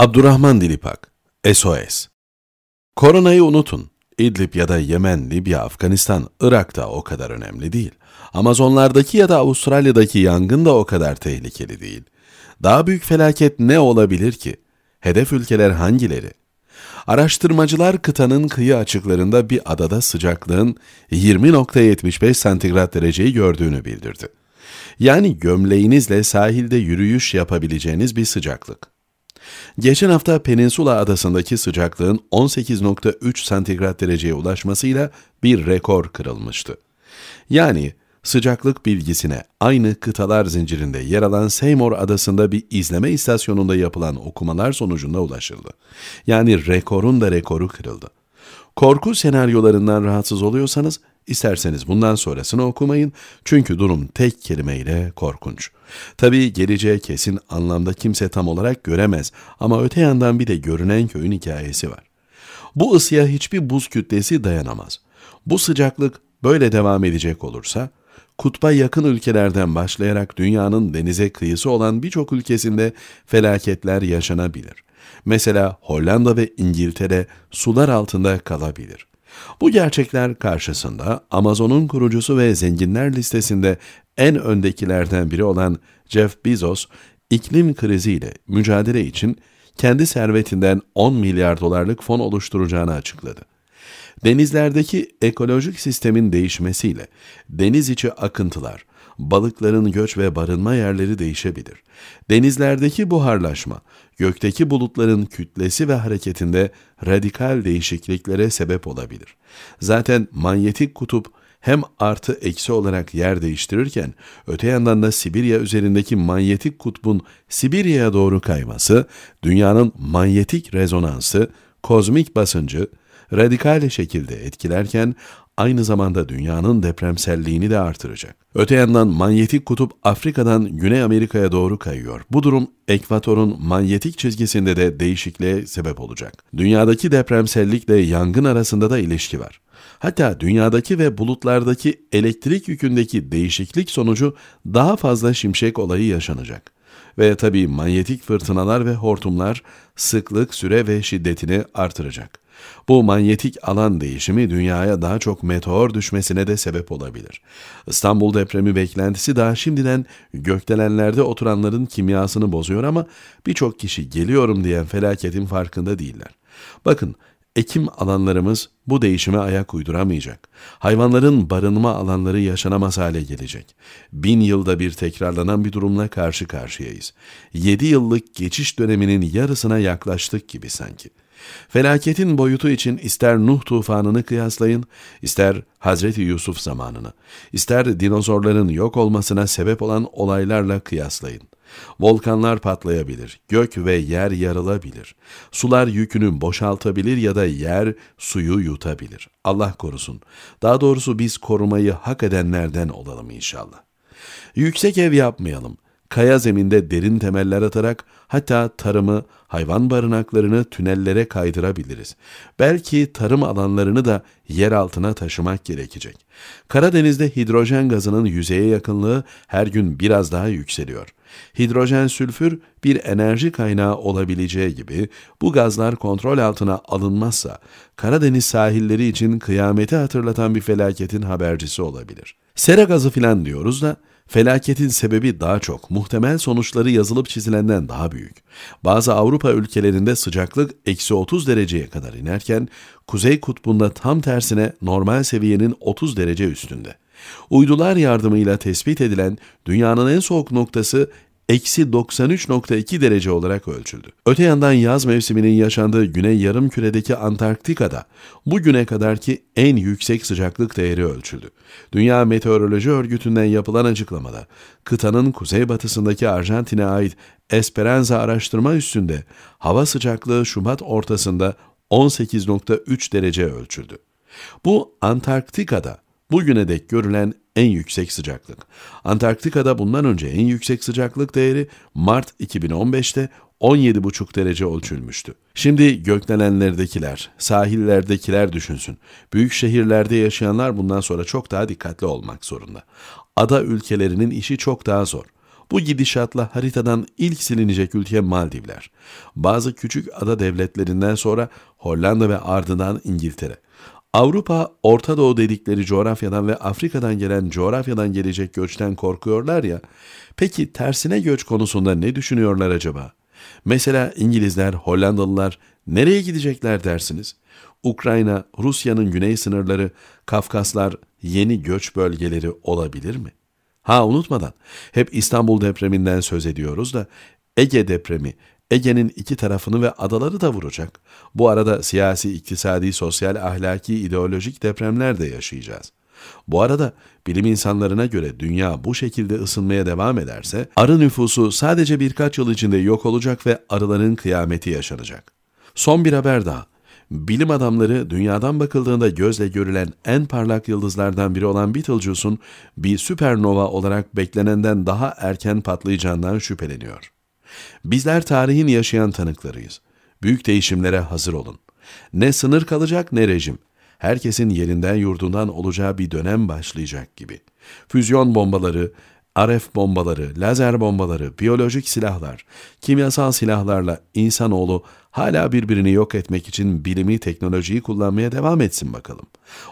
Abdurrahman Dilipak, SOS Koronayı unutun. İdlib ya da Yemen, Libya, Afganistan, da o kadar önemli değil. Amazonlardaki ya da Avustralya'daki yangın da o kadar tehlikeli değil. Daha büyük felaket ne olabilir ki? Hedef ülkeler hangileri? Araştırmacılar kıtanın kıyı açıklarında bir adada sıcaklığın 20.75 santigrat dereceyi gördüğünü bildirdi. Yani gömleğinizle sahilde yürüyüş yapabileceğiniz bir sıcaklık. Geçen hafta Peninsula Adası'ndaki sıcaklığın 18.3 santigrat dereceye ulaşmasıyla bir rekor kırılmıştı. Yani sıcaklık bilgisine aynı kıtalar zincirinde yer alan Seymour Adası'nda bir izleme istasyonunda yapılan okumalar sonucunda ulaşıldı. Yani rekorun da rekoru kırıldı. Korku senaryolarından rahatsız oluyorsanız İsterseniz bundan sonrasını okumayın çünkü durum tek kelimeyle korkunç. Tabii geleceği kesin anlamda kimse tam olarak göremez ama öte yandan bir de görünen köyün hikayesi var. Bu ısıya hiçbir buz kütlesi dayanamaz. Bu sıcaklık böyle devam edecek olursa kutba yakın ülkelerden başlayarak dünyanın denize kıyısı olan birçok ülkesinde felaketler yaşanabilir. Mesela Hollanda ve İngiltere sular altında kalabilir. Bu gerçekler karşısında Amazon'un kurucusu ve zenginler listesinde en öndekilerden biri olan Jeff Bezos, iklim kriziyle mücadele için kendi servetinden 10 milyar dolarlık fon oluşturacağını açıkladı. Denizlerdeki ekolojik sistemin değişmesiyle deniz içi akıntılar, balıkların göç ve barınma yerleri değişebilir. Denizlerdeki buharlaşma, gökteki bulutların kütlesi ve hareketinde radikal değişikliklere sebep olabilir. Zaten manyetik kutup hem artı eksi olarak yer değiştirirken öte yandan da Sibirya üzerindeki manyetik kutbun Sibirya'ya doğru kayması, dünyanın manyetik rezonansı, kozmik basıncı radikal şekilde etkilerken aynı zamanda dünyanın depremselliğini de artıracak. Öte yandan manyetik kutup Afrika'dan Güney Amerika'ya doğru kayıyor. Bu durum ekvatorun manyetik çizgisinde de değişikliğe sebep olacak. Dünyadaki depremsellikle yangın arasında da ilişki var. Hatta dünyadaki ve bulutlardaki elektrik yükündeki değişiklik sonucu daha fazla şimşek olayı yaşanacak. Ve tabii manyetik fırtınalar ve hortumlar sıklık, süre ve şiddetini artıracak. Bu manyetik alan değişimi dünyaya daha çok meteor düşmesine de sebep olabilir. İstanbul depremi beklentisi daha şimdiden gökdelenlerde oturanların kimyasını bozuyor ama birçok kişi geliyorum diyen felaketin farkında değiller. Bakın ekim alanlarımız bu değişime ayak uyduramayacak. Hayvanların barınma alanları yaşanamaz hale gelecek. Bin yılda bir tekrarlanan bir durumla karşı karşıyayız. Yedi yıllık geçiş döneminin yarısına yaklaştık gibi sanki.'' Felaketin boyutu için ister Nuh tufanını kıyaslayın, ister Hazreti Yusuf zamanını, ister dinozorların yok olmasına sebep olan olaylarla kıyaslayın. Volkanlar patlayabilir, gök ve yer yarılabilir. Sular yükünü boşaltabilir ya da yer suyu yutabilir. Allah korusun. Daha doğrusu biz korumayı hak edenlerden olalım inşallah. Yüksek ev yapmayalım. Kaya zeminde derin temeller atarak hatta tarımı, hayvan barınaklarını tünellere kaydırabiliriz. Belki tarım alanlarını da yer altına taşımak gerekecek. Karadeniz'de hidrojen gazının yüzeye yakınlığı her gün biraz daha yükseliyor. Hidrojen sülfür bir enerji kaynağı olabileceği gibi bu gazlar kontrol altına alınmazsa Karadeniz sahilleri için kıyameti hatırlatan bir felaketin habercisi olabilir. Sera gazı filan diyoruz da Felaketin sebebi daha çok, muhtemel sonuçları yazılıp çizilenden daha büyük. Bazı Avrupa ülkelerinde sıcaklık eksi 30 dereceye kadar inerken, Kuzey Kutbu'nda tam tersine normal seviyenin 30 derece üstünde. Uydular yardımıyla tespit edilen dünyanın en soğuk noktası eksi 93.2 derece olarak ölçüldü. Öte yandan yaz mevsiminin yaşandığı Güney Yarım Küredeki Antarktika'da bugüne kadarki en yüksek sıcaklık değeri ölçüldü. Dünya Meteoroloji Örgütü'nden yapılan açıklamada kıtanın kuzeybatısındaki Arjantin'e ait Esperanza araştırma üssünde hava sıcaklığı Şubat ortasında 18.3 derece ölçüldü. Bu Antarktika'da Bugüne dek görülen en yüksek sıcaklık. Antarktika'da bundan önce en yüksek sıcaklık değeri Mart 2015'te 17,5 derece ölçülmüştü. Şimdi gökdelenlerdekiler, sahillerdekiler düşünsün. Büyük şehirlerde yaşayanlar bundan sonra çok daha dikkatli olmak zorunda. Ada ülkelerinin işi çok daha zor. Bu gidişatla haritadan ilk silinecek ülke Maldivler. Bazı küçük ada devletlerinden sonra Hollanda ve ardından İngiltere. Avrupa, Orta Doğu dedikleri coğrafyadan ve Afrika'dan gelen coğrafyadan gelecek göçten korkuyorlar ya, peki tersine göç konusunda ne düşünüyorlar acaba? Mesela İngilizler, Hollandalılar nereye gidecekler dersiniz? Ukrayna, Rusya'nın güney sınırları, Kafkaslar yeni göç bölgeleri olabilir mi? Ha unutmadan hep İstanbul depreminden söz ediyoruz da Ege depremi, Ege'nin iki tarafını ve adaları da vuracak. Bu arada siyasi, iktisadi, sosyal, ahlaki, ideolojik depremler de yaşayacağız. Bu arada bilim insanlarına göre dünya bu şekilde ısınmaya devam ederse arı nüfusu sadece birkaç yıl içinde yok olacak ve arıların kıyameti yaşanacak. Son bir haber daha. Bilim adamları dünyadan bakıldığında gözle görülen en parlak yıldızlardan biri olan Betelgeuse'un bir süpernova olarak beklenenden daha erken patlayacağından şüpheleniyor. Bizler tarihin yaşayan tanıklarıyız. Büyük değişimlere hazır olun. Ne sınır kalacak ne rejim. Herkesin yerinden yurdundan olacağı bir dönem başlayacak gibi. Füzyon bombaları, RF bombaları, lazer bombaları, biyolojik silahlar, kimyasal silahlarla insanoğlu hala birbirini yok etmek için bilimi, teknolojiyi kullanmaya devam etsin bakalım.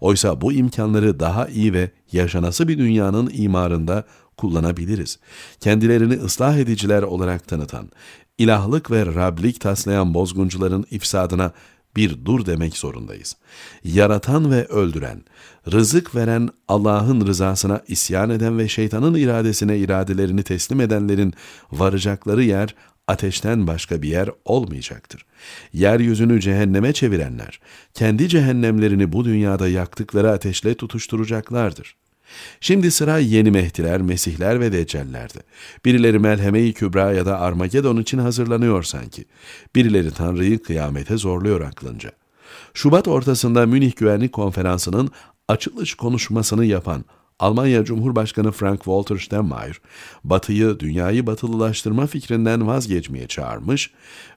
Oysa bu imkanları daha iyi ve yaşanası bir dünyanın imarında kullanabiliriz. Kendilerini ıslah ediciler olarak tanıtan, ilahlık ve Rablik taslayan bozguncuların ifsadına bir dur demek zorundayız. Yaratan ve öldüren, rızık veren Allah'ın rızasına isyan eden ve şeytanın iradesine iradelerini teslim edenlerin varacakları yer ateşten başka bir yer olmayacaktır. Yeryüzünü cehenneme çevirenler, kendi cehennemlerini bu dünyada yaktıkları ateşle tutuşturacaklardır. Şimdi sıra yeni mehdiler, mesihler ve deccellerde. Birileri Melheme-i Kübra ya da Armagedon için hazırlanıyor sanki. Birileri Tanrı'yı kıyamete zorluyor aklınca. Şubat ortasında Münih Güvenlik Konferansı'nın açılış konuşmasını yapan Almanya Cumhurbaşkanı Frank-Walter Steinmeier, Batı'yı dünyayı batılılaştırma fikrinden vazgeçmeye çağırmış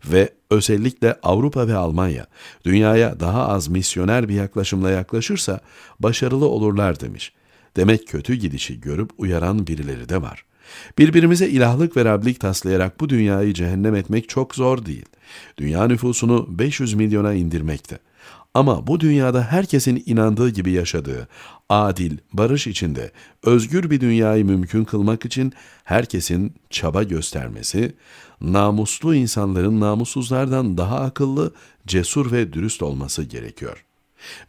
ve özellikle Avrupa ve Almanya dünyaya daha az misyoner bir yaklaşımla yaklaşırsa başarılı olurlar demiş. Demek kötü gidişi görüp uyaran birileri de var. Birbirimize ilahlık ve Rablik taslayarak bu dünyayı cehennem etmek çok zor değil. Dünya nüfusunu 500 milyona indirmekte. Ama bu dünyada herkesin inandığı gibi yaşadığı, adil, barış içinde, özgür bir dünyayı mümkün kılmak için herkesin çaba göstermesi, namuslu insanların namussuzlardan daha akıllı, cesur ve dürüst olması gerekiyor.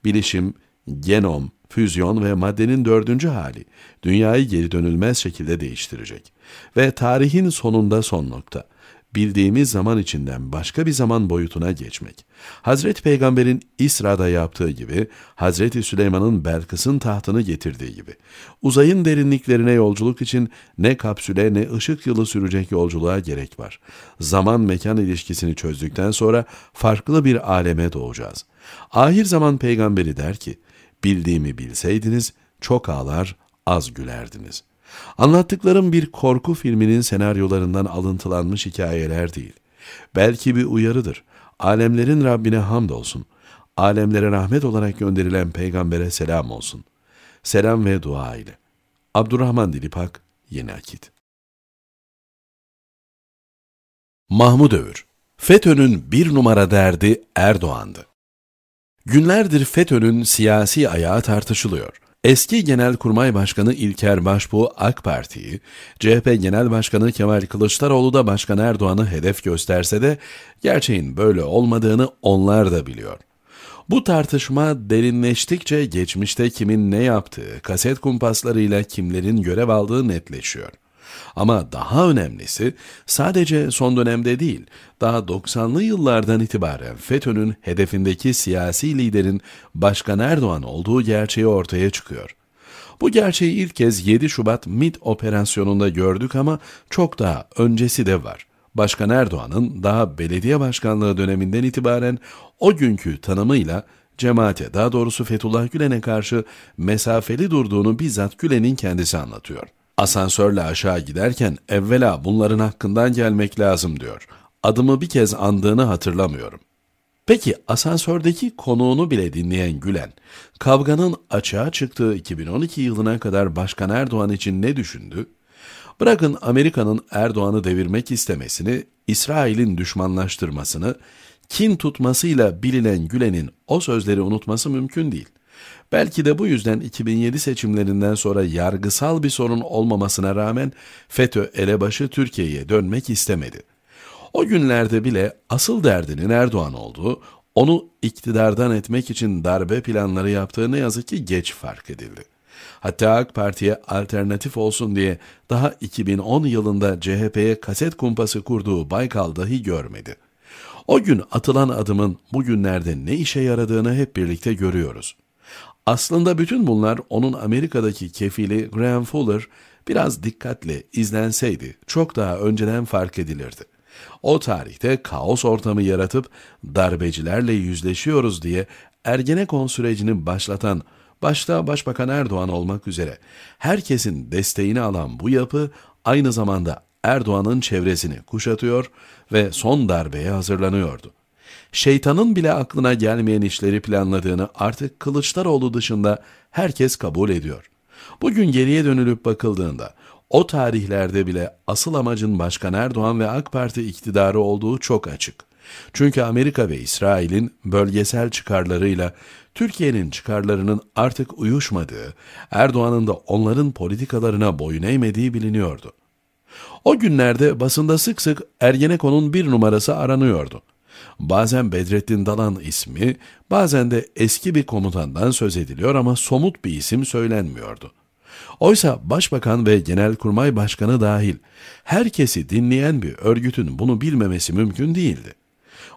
Bilişim, genom, füzyon ve maddenin dördüncü hali dünyayı geri dönülmez şekilde değiştirecek. Ve tarihin sonunda son nokta bildiğimiz zaman içinden başka bir zaman boyutuna geçmek. Hazreti Peygamber'in İsra'da yaptığı gibi, Hazreti Süleyman'ın Belkıs'ın tahtını getirdiği gibi. Uzayın derinliklerine yolculuk için ne kapsüle ne ışık yılı sürecek yolculuğa gerek var. Zaman mekan ilişkisini çözdükten sonra farklı bir aleme doğacağız. Ahir zaman peygamberi der ki, Bildiğimi bilseydiniz çok ağlar, az gülerdiniz. Anlattıklarım bir korku filminin senaryolarından alıntılanmış hikayeler değil. Belki bir uyarıdır. Alemlerin Rabbine hamdolsun. Alemlere rahmet olarak gönderilen peygambere selam olsun. Selam ve dua ile. Abdurrahman Dilipak, Yeni Akit. Mahmud Övür FETÖ'nün bir numara derdi Erdoğan'dı. Günlerdir FETÖ'nün siyasi ayağı tartışılıyor. Eski Genelkurmay Başkanı İlker Başbuğ AK Parti'yi, CHP Genel Başkanı Kemal Kılıçdaroğlu da Başkan Erdoğan'ı hedef gösterse de gerçeğin böyle olmadığını onlar da biliyor. Bu tartışma derinleştikçe geçmişte kimin ne yaptığı, kaset kumpaslarıyla kimlerin görev aldığı netleşiyor.'' Ama daha önemlisi sadece son dönemde değil, daha 90'lı yıllardan itibaren FETÖ'nün hedefindeki siyasi liderin Başkan Erdoğan olduğu gerçeği ortaya çıkıyor. Bu gerçeği ilk kez 7 Şubat MIT operasyonunda gördük ama çok daha öncesi de var. Başkan Erdoğan'ın daha belediye başkanlığı döneminden itibaren o günkü tanımıyla cemaate daha doğrusu Fethullah Gülen'e karşı mesafeli durduğunu bizzat Gülen'in kendisi anlatıyor. Asansörle aşağı giderken evvela bunların hakkından gelmek lazım diyor. Adımı bir kez andığını hatırlamıyorum. Peki asansördeki konuğunu bile dinleyen Gülen, kavganın açığa çıktığı 2012 yılına kadar Başkan Erdoğan için ne düşündü? Bırakın Amerika'nın Erdoğan'ı devirmek istemesini, İsrail'in düşmanlaştırmasını, kin tutmasıyla bilinen Gülen'in o sözleri unutması mümkün değil. Belki de bu yüzden 2007 seçimlerinden sonra yargısal bir sorun olmamasına rağmen FETÖ elebaşı Türkiye'ye dönmek istemedi. O günlerde bile asıl derdinin Erdoğan olduğu, onu iktidardan etmek için darbe planları yaptığı yazık ki geç fark edildi. Hatta AK Parti'ye alternatif olsun diye daha 2010 yılında CHP'ye kaset kumpası kurduğu Baykal dahi görmedi. O gün atılan adımın bugünlerde ne işe yaradığını hep birlikte görüyoruz. Aslında bütün bunlar onun Amerika'daki kefili Graham Fuller biraz dikkatle izlenseydi çok daha önceden fark edilirdi. O tarihte kaos ortamı yaratıp darbecilerle yüzleşiyoruz diye Ergenekon sürecini başlatan başta Başbakan Erdoğan olmak üzere herkesin desteğini alan bu yapı aynı zamanda Erdoğan'ın çevresini kuşatıyor ve son darbeye hazırlanıyordu. Şeytanın bile aklına gelmeyen işleri planladığını artık Kılıçdaroğlu dışında herkes kabul ediyor. Bugün geriye dönülüp bakıldığında o tarihlerde bile asıl amacın Başkan Erdoğan ve AK Parti iktidarı olduğu çok açık. Çünkü Amerika ve İsrail'in bölgesel çıkarlarıyla Türkiye'nin çıkarlarının artık uyuşmadığı, Erdoğan'ın da onların politikalarına boyun eğmediği biliniyordu. O günlerde basında sık sık Ergenekon'un bir numarası aranıyordu. Bazen Bedrettin Dalan ismi, bazen de eski bir komutandan söz ediliyor ama somut bir isim söylenmiyordu. Oysa başbakan ve genelkurmay başkanı dahil herkesi dinleyen bir örgütün bunu bilmemesi mümkün değildi.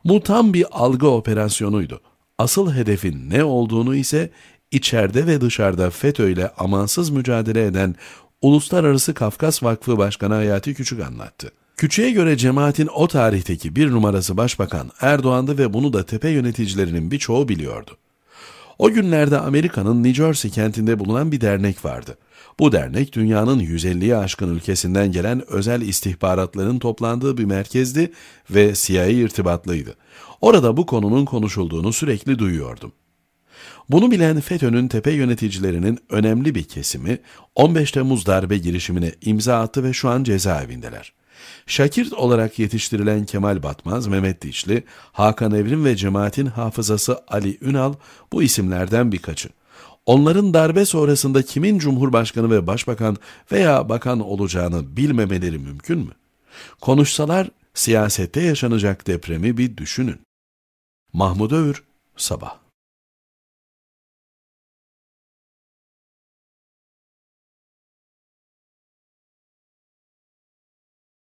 Bu tam bir algı operasyonuydu. Asıl hedefin ne olduğunu ise içeride ve dışarıda FETÖ ile amansız mücadele eden Uluslararası Kafkas Vakfı Başkanı Hayati Küçük anlattı. Küçüğe göre cemaatin o tarihteki bir numarası başbakan Erdoğan'dı ve bunu da tepe yöneticilerinin birçoğu biliyordu. O günlerde Amerika'nın New Jersey kentinde bulunan bir dernek vardı. Bu dernek dünyanın 150'ye aşkın ülkesinden gelen özel istihbaratların toplandığı bir merkezdi ve CIA irtibatlıydı. Orada bu konunun konuşulduğunu sürekli duyuyordum. Bunu bilen FETÖ'nün tepe yöneticilerinin önemli bir kesimi 15 Temmuz darbe girişimine imza attı ve şu an cezaevindeler. Şakir olarak yetiştirilen Kemal Batmaz, Mehmet Diçli, Hakan Evrim ve cemaatin hafızası Ali Ünal bu isimlerden birkaçı. Onların darbe sonrasında kimin cumhurbaşkanı ve başbakan veya bakan olacağını bilmemeleri mümkün mü? Konuşsalar siyasette yaşanacak depremi bir düşünün. Mahmut Öğür Sabah